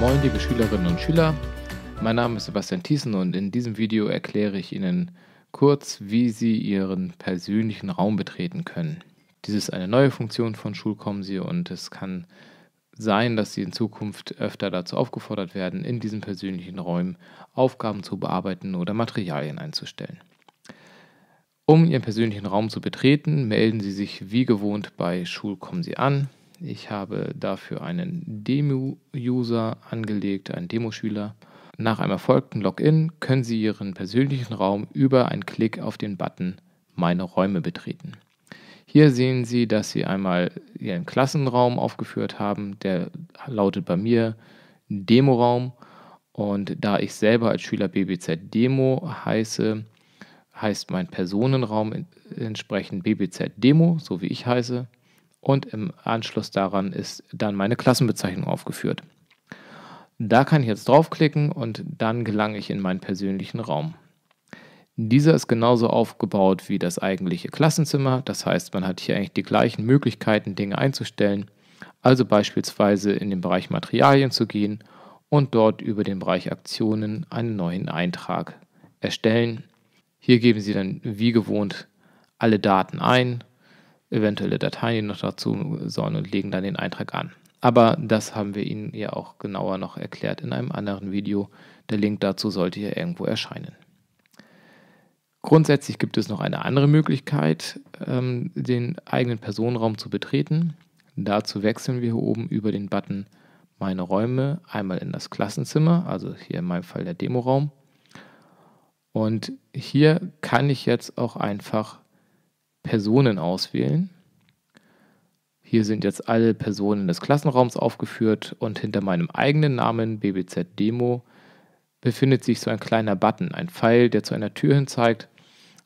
Moin liebe Schülerinnen und Schüler, mein Name ist Sebastian Thiessen und in diesem Video erkläre ich Ihnen kurz, wie Sie Ihren persönlichen Raum betreten können. Dies ist eine neue Funktion von Schulkomsi und es kann sein, dass Sie in Zukunft öfter dazu aufgefordert werden, in diesen persönlichen Räumen Aufgaben zu bearbeiten oder Materialien einzustellen. Um Ihren persönlichen Raum zu betreten, melden Sie sich wie gewohnt bei Schulkomsi an. Ich habe dafür einen Demo-User angelegt, einen Demoschüler. Nach einem erfolgten Login können Sie Ihren persönlichen Raum über einen Klick auf den Button Meine Räume betreten. Hier sehen Sie, dass Sie einmal Ihren Klassenraum aufgeführt haben. Der lautet bei mir Demoraum. Und da ich selber als Schüler BBZ Demo heiße, heißt mein Personenraum entsprechend BBZ Demo, so wie ich heiße und im Anschluss daran ist dann meine Klassenbezeichnung aufgeführt. Da kann ich jetzt draufklicken und dann gelange ich in meinen persönlichen Raum. Dieser ist genauso aufgebaut wie das eigentliche Klassenzimmer, das heißt man hat hier eigentlich die gleichen Möglichkeiten, Dinge einzustellen, also beispielsweise in den Bereich Materialien zu gehen und dort über den Bereich Aktionen einen neuen Eintrag erstellen. Hier geben Sie dann wie gewohnt alle Daten ein, eventuelle Dateien noch dazu sollen und legen dann den Eintrag an. Aber das haben wir Ihnen ja auch genauer noch erklärt in einem anderen Video. Der Link dazu sollte hier irgendwo erscheinen. Grundsätzlich gibt es noch eine andere Möglichkeit, ähm, den eigenen Personenraum zu betreten. Dazu wechseln wir hier oben über den Button Meine Räume einmal in das Klassenzimmer, also hier in meinem Fall der Demoraum. Und hier kann ich jetzt auch einfach Personen auswählen. Hier sind jetzt alle Personen des Klassenraums aufgeführt und hinter meinem eigenen Namen BBZ Demo befindet sich so ein kleiner Button, ein Pfeil, der zu einer Tür hin zeigt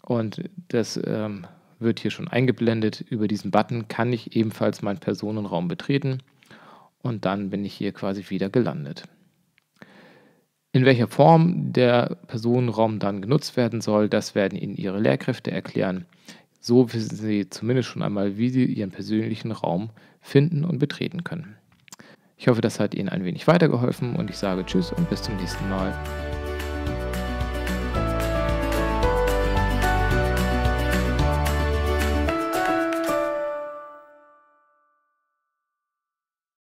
und das ähm, wird hier schon eingeblendet. Über diesen Button kann ich ebenfalls meinen Personenraum betreten und dann bin ich hier quasi wieder gelandet. In welcher Form der Personenraum dann genutzt werden soll, das werden Ihnen Ihre Lehrkräfte erklären so wissen Sie zumindest schon einmal, wie Sie Ihren persönlichen Raum finden und betreten können. Ich hoffe, das hat Ihnen ein wenig weitergeholfen und ich sage Tschüss und bis zum nächsten Mal.